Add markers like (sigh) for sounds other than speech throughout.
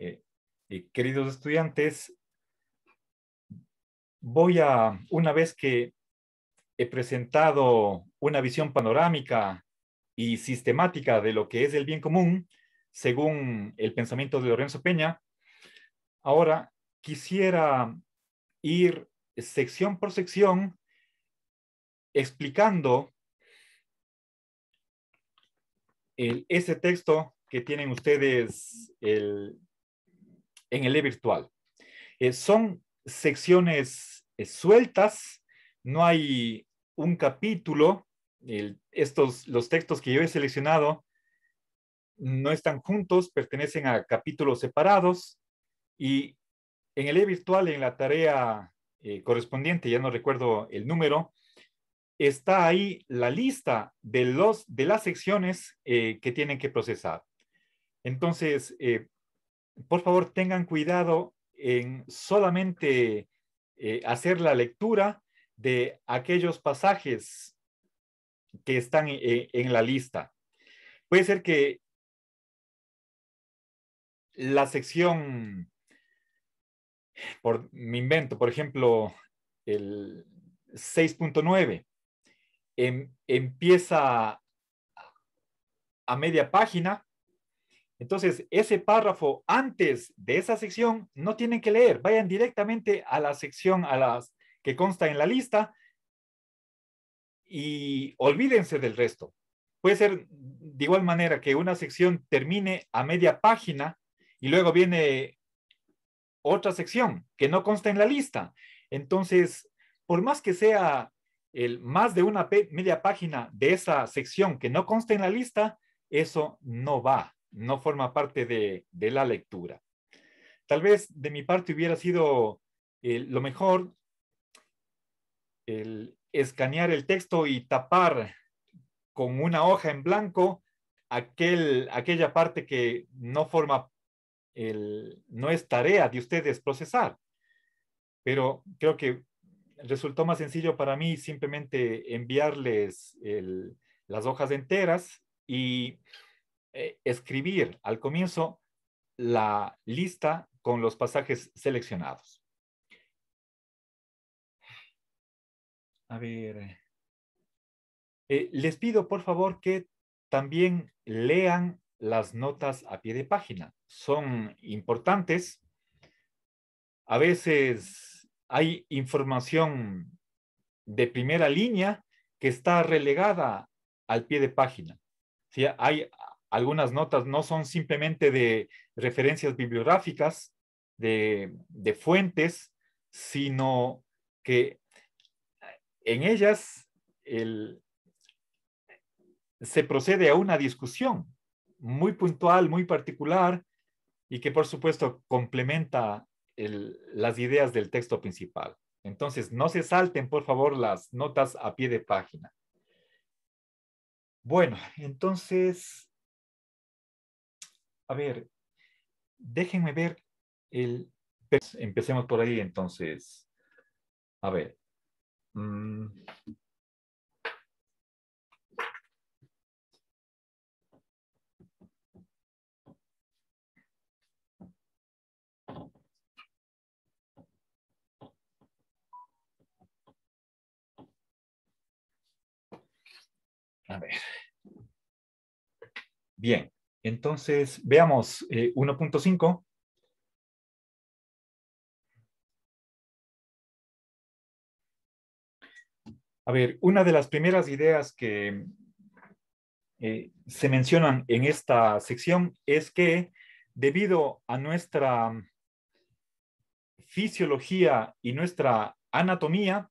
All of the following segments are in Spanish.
Eh, eh, queridos estudiantes, voy a, una vez que he presentado una visión panorámica y sistemática de lo que es el bien común, según el pensamiento de Lorenzo Peña, ahora quisiera ir sección por sección explicando ese texto que tienen ustedes el, en el e-virtual. Eh, son secciones eh, sueltas, no hay un capítulo, estos, los textos que yo he seleccionado no están juntos, pertenecen a capítulos separados y en el e-virtual, en la tarea eh, correspondiente, ya no recuerdo el número, está ahí la lista de, los, de las secciones que tienen que procesar. Entonces, por favor tengan cuidado en solamente eh, hacer la lectura de aquellos pasajes que están eh, en, la lista. Puede ser que la sección, por mi invento, por ejemplo, el 6.9, em, empieza a media página entonces, ese párrafo antes de esa sección no tienen que leer, vayan directamente a la sección a las que consta en la lista y olvídense del resto. Puede ser de igual manera que una sección termine a media página y luego viene otra sección que no consta en la lista. Entonces, por más que sea el más de una media página de esa sección que no consta en la lista, eso no va no forma parte de, la lectura. Tal vez de mi parte hubiera sido eh, lo mejor el escanear el texto y tapar con una hoja en blanco aquel, aquella parte que no forma, no es tarea de ustedes procesar. Pero creo que resultó más sencillo para mí simplemente enviarles las hojas enteras y eh, escribir al comienzo la lista con los pasajes seleccionados. A ver. Eh, les pido, por favor, que también lean las notas a pie de página. Son importantes. A veces hay información de primera línea que está relegada al pie de página. Hay, algunas notas no son simplemente de referencias bibliográficas, de, fuentes, sino que en ellas se procede a una discusión muy puntual, muy particular, y que por supuesto complementa las ideas del texto principal. Entonces, no se salten, por favor, las notas a pie de página. Bueno, entonces a ver, déjenme ver el... Empecemos por ahí entonces. A ver. Mm. A ver. Bien. Entonces, veamos 1.5. Eh, a ver, una de las primeras ideas que eh, se mencionan en esta sección es que debido a nuestra fisiología y nuestra anatomía,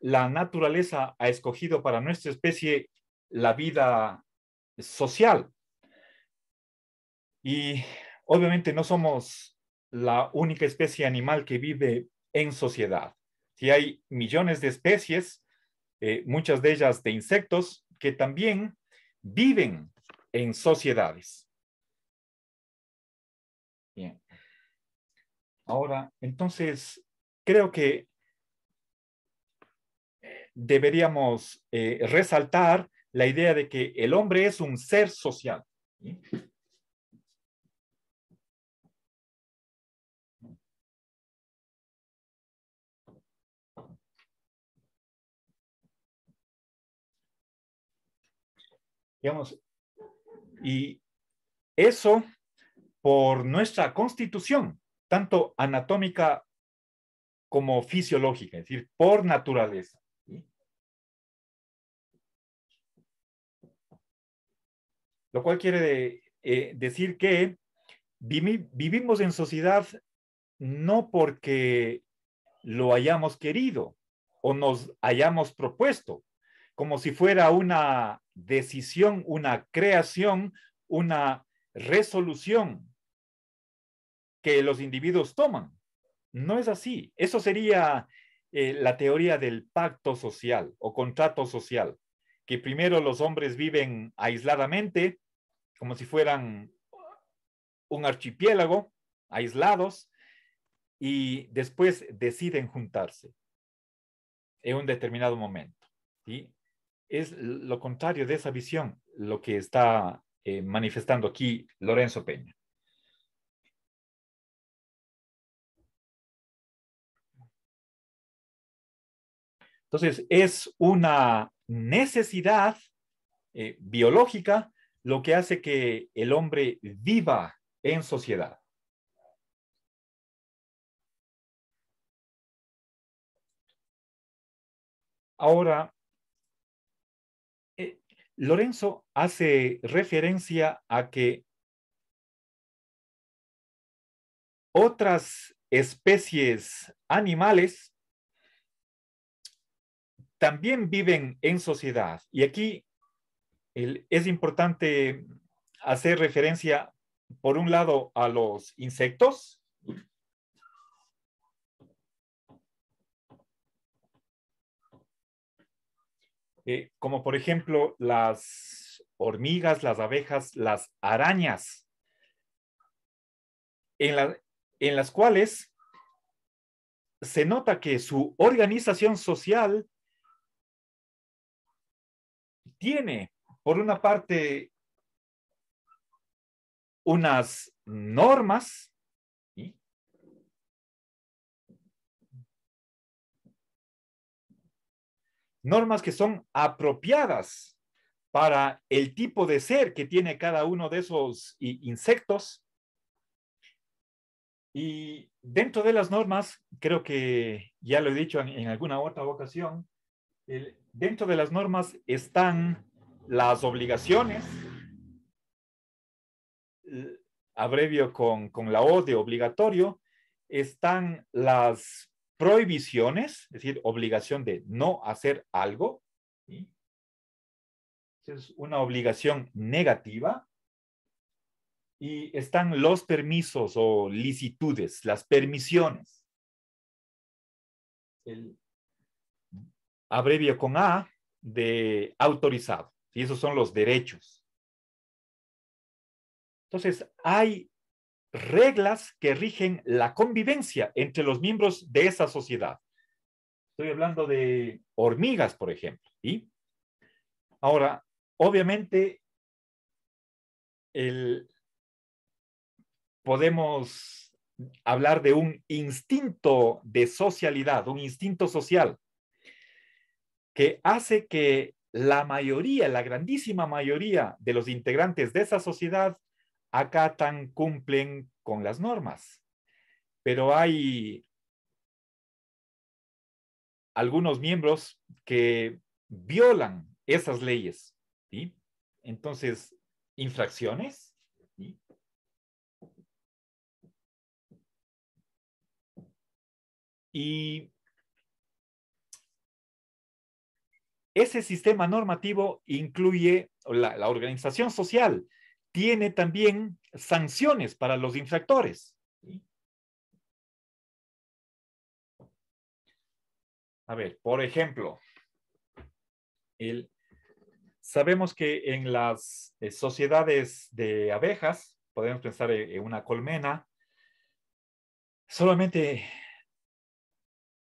la naturaleza ha escogido para nuestra especie la vida social. Y obviamente no somos la única especie animal que vive en sociedad. Si hay millones de especies, eh, muchas de ellas de insectos, que también viven en sociedades. Bien. Ahora, entonces, creo que eh, deberíamos eh, resaltar la idea de que el hombre es un ser social. Digamos, y eso por nuestra constitución, tanto anatómica como fisiológica, es decir, por naturaleza. lo cual quiere eh, decir que vivimos en sociedad no porque lo hayamos querido o nos hayamos propuesto, como si fuera una decisión, una creación, una resolución que los individuos toman. No es así. Eso sería eh, la teoría del pacto social o contrato social, que primero los hombres viven aisladamente como si fueran un archipiélago, aislados, y después deciden juntarse en un determinado momento. Es lo contrario de esa visión lo que está eh, manifestando aquí Lorenzo Peña. Entonces, es una necesidad eh, biológica lo que hace que el hombre viva en sociedad. Ahora, eh, Lorenzo hace referencia a que otras especies animales también viven en sociedad. Y aquí es importante hacer referencia, por un lado, a los insectos, eh, como por ejemplo las hormigas, las abejas, las arañas, en, en, las cuales se nota que su organización social tiene por una parte, unas normas normas que son apropiadas para el tipo de ser que tiene cada uno de esos insectos. Y dentro de las normas, creo que ya lo he dicho en, alguna otra ocasión, dentro de las normas están las obligaciones, abrevio con, con la O de obligatorio, están las prohibiciones, es decir, obligación de no hacer algo. Es una obligación negativa. Y están los permisos o licitudes, las permisiones. El abrevio con A de autorizado. Y esos son los derechos. Entonces, hay reglas que rigen la convivencia entre los miembros de esa sociedad. Estoy hablando de hormigas, por ejemplo. y Ahora, obviamente, podemos hablar de un instinto de socialidad, un instinto social, que hace que la mayoría, la grandísima mayoría de los integrantes de esa sociedad acatan, cumplen con las normas. Pero hay algunos miembros que violan esas leyes. Entonces, infracciones. Y Ese sistema normativo incluye la, organización social, tiene también sanciones para los infractores. A ver, por ejemplo, sabemos que en las eh, sociedades de abejas, podemos pensar en una colmena, solamente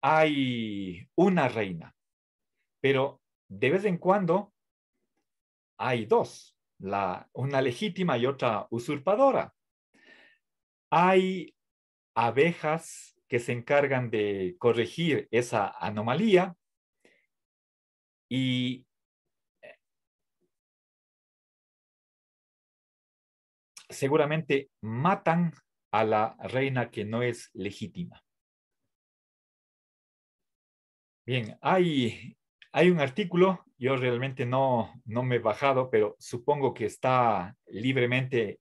hay una reina, pero de vez en cuando hay dos, una legítima y otra usurpadora. Hay abejas que se encargan de corregir esa anomalía y eh, seguramente matan a la reina que no es legítima. Bien, hay hay un artículo, yo realmente no, me he bajado, pero supongo que está libremente,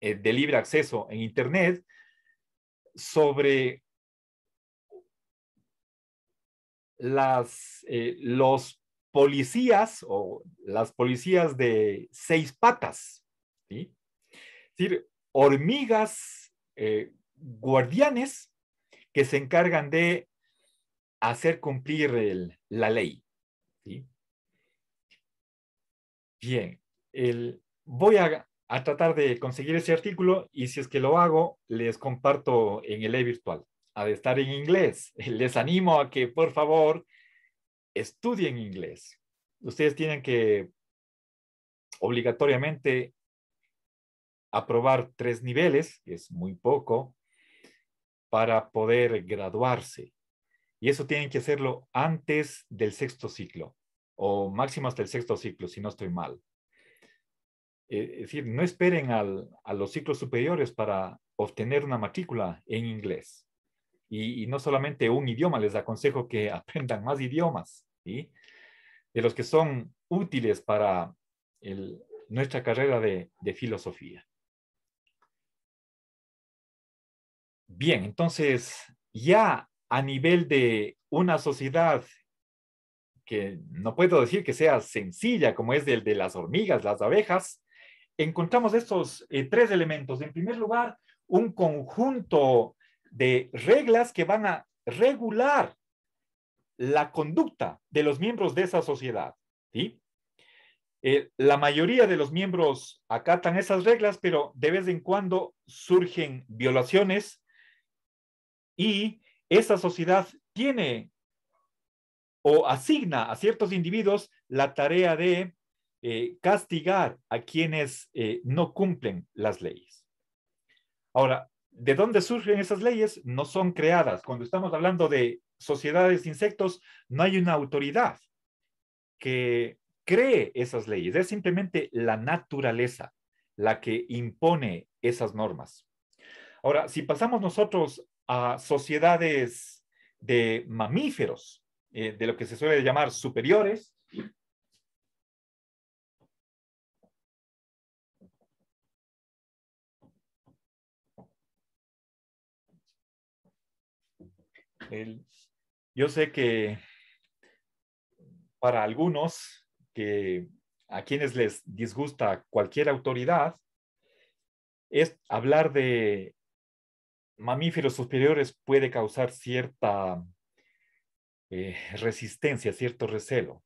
eh, de libre acceso en Internet, sobre eh, los policías o las policías de seis patas, es decir, hormigas eh, guardianes que se encargan de hacer cumplir la ley. Bien, voy a, a, tratar de conseguir ese artículo y si es que lo hago, les comparto en el e-virtual. Ha de estar en inglés. (laughs) Les animo a que, por favor, estudien inglés. Ustedes tienen que obligatoriamente aprobar tres niveles, que es muy poco, para poder graduarse. Y eso tienen que hacerlo antes del sexto ciclo, o máximo hasta el sexto ciclo, si no estoy mal. Eh, es decir, no esperen a los ciclos superiores para obtener una matrícula en inglés. Y, no solamente un idioma, les aconsejo que (laughs) aprendan más idiomas, de los que son útiles para nuestra carrera de, de filosofía. Bien, entonces ya a nivel de una sociedad que no puedo decir que sea sencilla como es el de las hormigas, las abejas, encontramos estos eh, tres elementos. En primer lugar, un conjunto de reglas que van a regular la conducta de los miembros de esa sociedad. ¿sí? Eh, la mayoría de los miembros acatan esas reglas, pero de vez en cuando surgen violaciones y esa sociedad tiene o asigna a ciertos individuos la tarea de eh, castigar a quienes eh, no cumplen las leyes. Ahora, ¿de dónde surgen esas leyes? No son creadas. Cuando estamos hablando de sociedades de insectos, no hay una autoridad que cree esas leyes. Es simplemente la naturaleza la que impone esas normas. Ahora, si pasamos nosotros a sociedades de mamíferos, eh, de lo que se suele llamar superiores, yo sé que para algunos que a quienes les disgusta cualquier autoridad es hablar de mamíferos superiores puede causar cierta eh, resistencia, cierto recelo.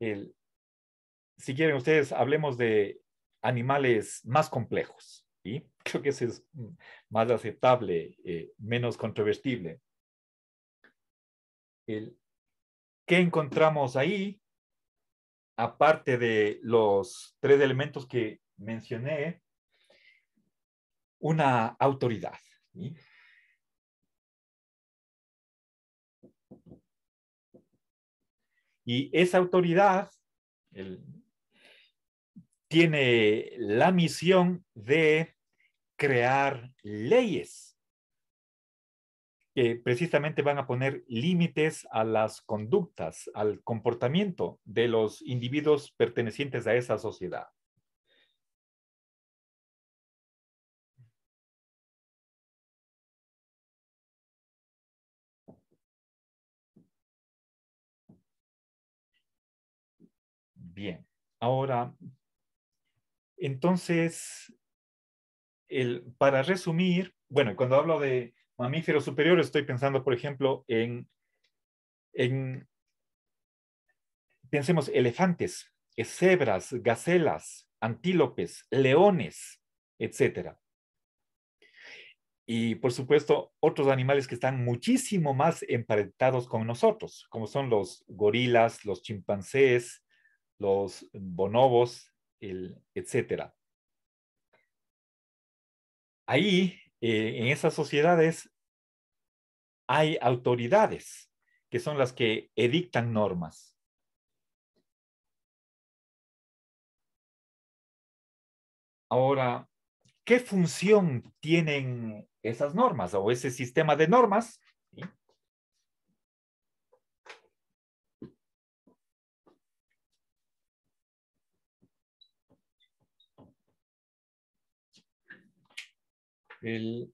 si quieren ustedes, hablemos de animales más complejos. (laughs) Creo que ese es más aceptable, eh, menos controvertible. ¿Qué encontramos ahí? Aparte de los tres elementos que mencioné, una autoridad. Y esa autoridad tiene la misión de crear leyes que precisamente van a poner límites a las conductas, al comportamiento de los individuos pertenecientes a esa sociedad. Bien, ahora, entonces, para resumir, bueno, cuando hablo de mamíferos superiores, estoy pensando, por ejemplo, en, pensemos, elefantes, eh, cebras, gacelas, antílopes, leones, etc. Y por supuesto, otros animales que están muchísimo más emparentados con nosotros, como son los gorilas, los chimpancés, los bonobos, el, etcétera. Ahí, eh, en esas sociedades, hay autoridades que son las que edictan normas. Ahora, ¿qué función tienen esas normas o ese sistema de normas? el...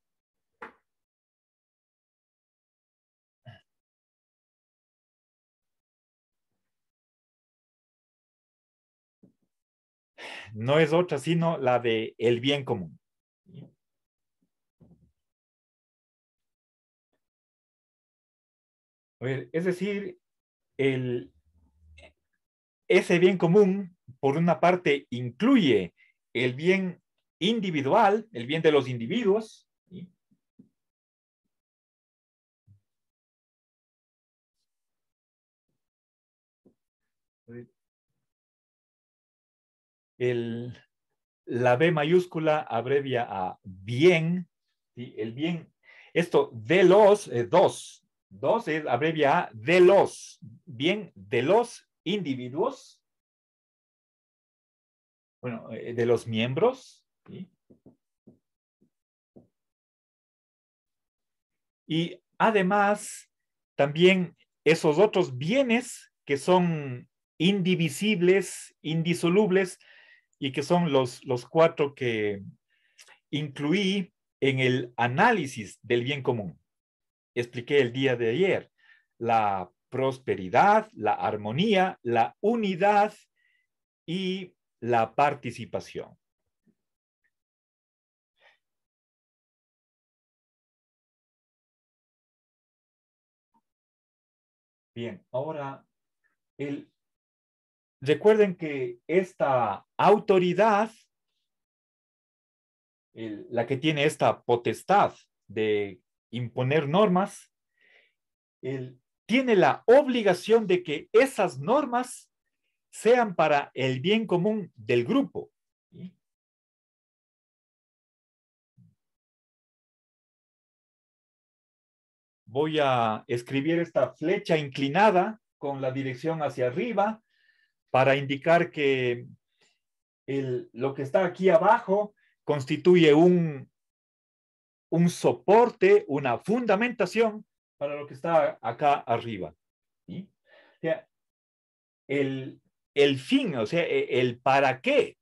No es otra, sino la de el bien común. es decir, el, ese bien común, por una parte, incluye el bien individual, el bien de los individuos. El, la B mayúscula abrevia a bien, el bien, esto de los, eh, dos, dos es abrevia a de los, bien de los individuos, bueno, eh, de los miembros, y además, también esos otros bienes que son indivisibles, indisolubles, y que son los, los cuatro que incluí en el análisis del bien común. Expliqué el día de ayer la prosperidad, la armonía, la unidad y la participación. Bien, ahora, el, recuerden que esta autoridad, la que tiene esta potestad de imponer normas, el, tiene la obligación de que esas normas sean para el bien común del grupo. voy a escribir esta flecha inclinada con la dirección hacia arriba para indicar que lo que está aquí abajo constituye un, un soporte, una fundamentación para lo que está acá arriba. O sea, el, fin, o sea, e, el para qué.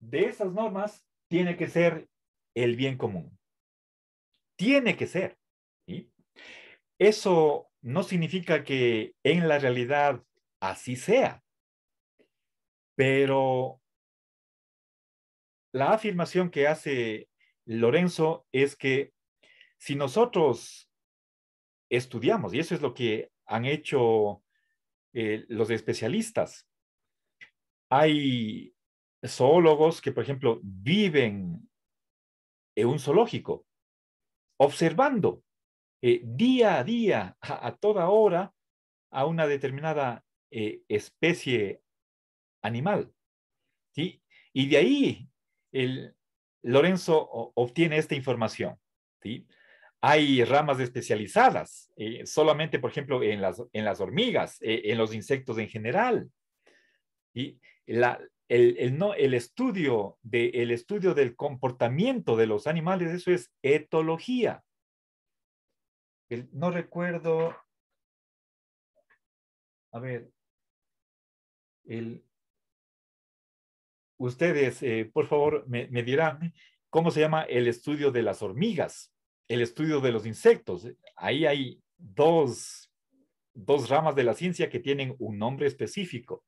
De esas normas tiene que ser el bien común. Tiene que ser. Eso no significa que en la realidad así sea, pero la afirmación que hace Lorenzo es que si nosotros estudiamos, y eso es lo que han hecho eh, los especialistas, hay zoólogos que, por ejemplo, viven eh, un zoológico, observando eh, día a día, a, toda hora, a una determinada eh, especie animal. ¿sí? Y de ahí el, Lorenzo obtiene esta información. ¿sí? Hay ramas especializadas, solamente, por ejemplo, en las, en las hormigas, en los insectos en general. y La, el, no, el, estudio el estudio del comportamiento de los animales, eso es etología. no recuerdo, a ver, ustedes, eh, por favor, me, me, dirán cómo se llama el estudio de las hormigas, el estudio de los insectos. Ahí hay dos, dos ramas de la ciencia que tienen un nombre específico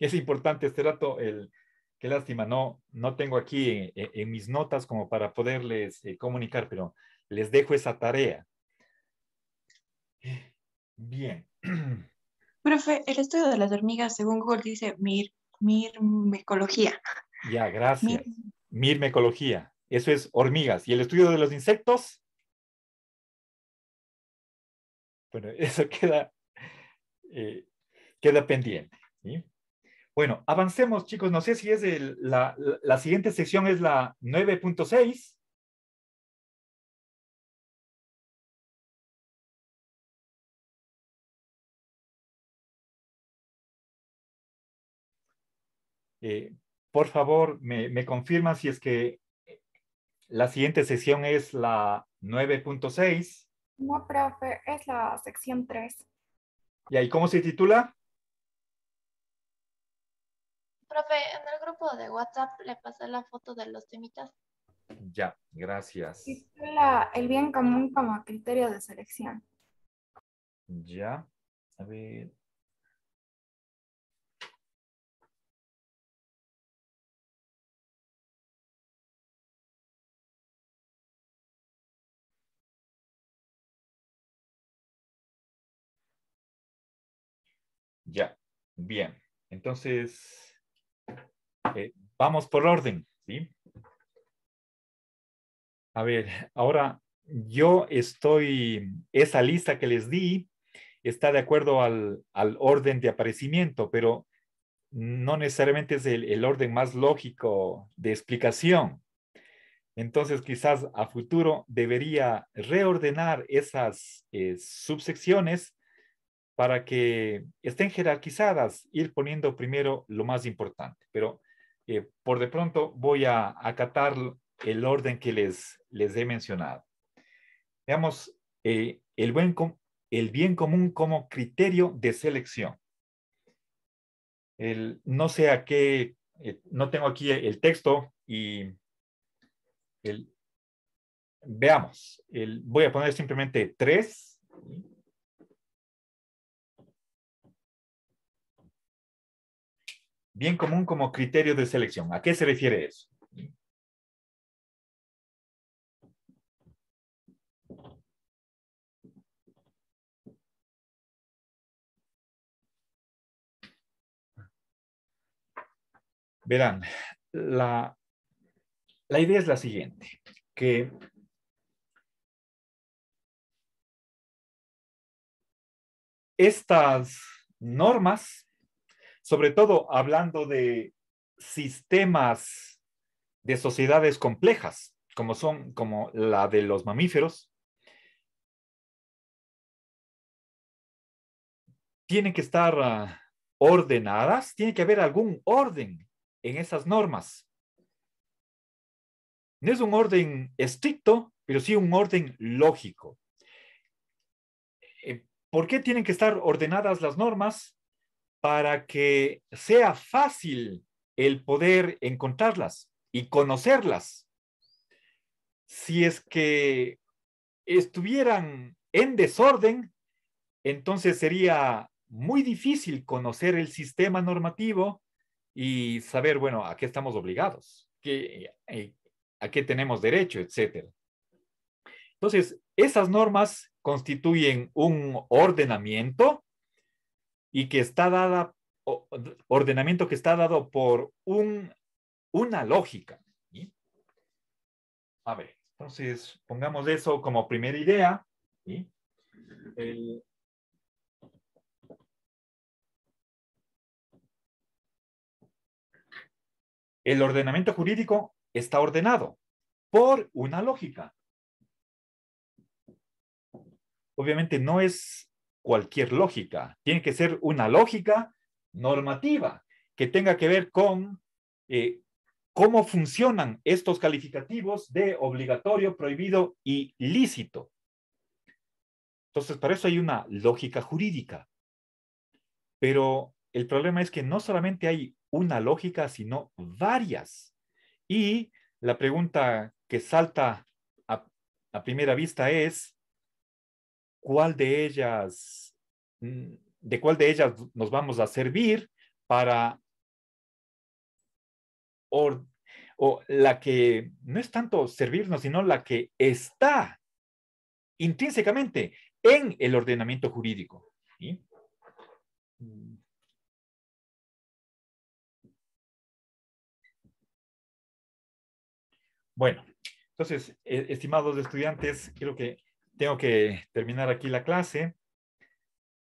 es importante este rato, el, qué lástima, no, no tengo aquí eh, en, mis notas como para poderles eh, comunicar, pero les dejo esa tarea. Bien. (clears throat) Profe, el estudio de las hormigas, según Google, dice mir, mirmecología. Ya, gracias. Mir... Mirmecología. Eso es hormigas. ¿Y el estudio de los insectos? Bueno, (laughs) eso queda, eh, queda pendiente. Bueno, avancemos, chicos. No sé si es la, siguiente sección es la 9.6. Eh, por favor, me, me confirma si es que la siguiente sección es la 9.6. No, profe, es la sección 3. ¿Y ahí cómo se titula? Profe, en el grupo de WhatsApp le pasé la foto de los temitas. Ya, gracias. La, el bien común como criterio de selección. Ya, a ver. Ya, bien. Entonces, eh, vamos por orden, ¿sí? A ver, ahora yo estoy, esa lista que les di está de acuerdo al, orden de aparecimiento, pero no necesariamente es el, orden más lógico de explicación. Entonces, quizás a futuro debería reordenar esas eh, subsecciones para que estén jerarquizadas, ir poniendo primero lo más importante, pero eh, por de pronto voy a acatar el orden que les, les he mencionado. Veamos eh, el, buen el bien común como criterio de selección. El, no sé a qué, eh, no tengo aquí el texto y el, veamos, el, voy a poner simplemente tres. bien común como criterio de selección. ¿A qué se refiere eso? Verán, la, la idea es la siguiente, que estas normas sobre todo hablando de sistemas de sociedades complejas, como son como la de los mamíferos, tienen que estar ah, ordenadas, tiene que haber algún orden en esas normas. No es un orden estricto, pero sí un orden lógico. Eh, ¿Por qué tienen que estar ordenadas las normas? para que sea fácil el poder encontrarlas y conocerlas. Si es que estuvieran en desorden, entonces sería muy difícil conocer el sistema normativo y saber, bueno, a qué estamos obligados, eh, a qué tenemos derecho, etc. Entonces, esas normas constituyen un ordenamiento y que está dada, ordenamiento que está dado por una lógica. A ver, entonces pongamos eso como primera idea. el ordenamiento jurídico está ordenado por una lógica. Obviamente no es cualquier lógica. Tiene que ser una lógica normativa que tenga que ver con eh, cómo funcionan estos calificativos de obligatorio, prohibido y lícito. Entonces, para eso hay una lógica jurídica. Pero el problema es que no solamente hay una lógica, sino varias. Y la pregunta que salta a primera vista es, cuál de ellas, mm, de cuál de ellas nos vamos a servir para o, la que no es tanto servirnos, sino la que está intrínsecamente en el ordenamiento jurídico. Mm. Bueno, entonces, e, estimados estudiantes, creo que tengo que terminar aquí la clase.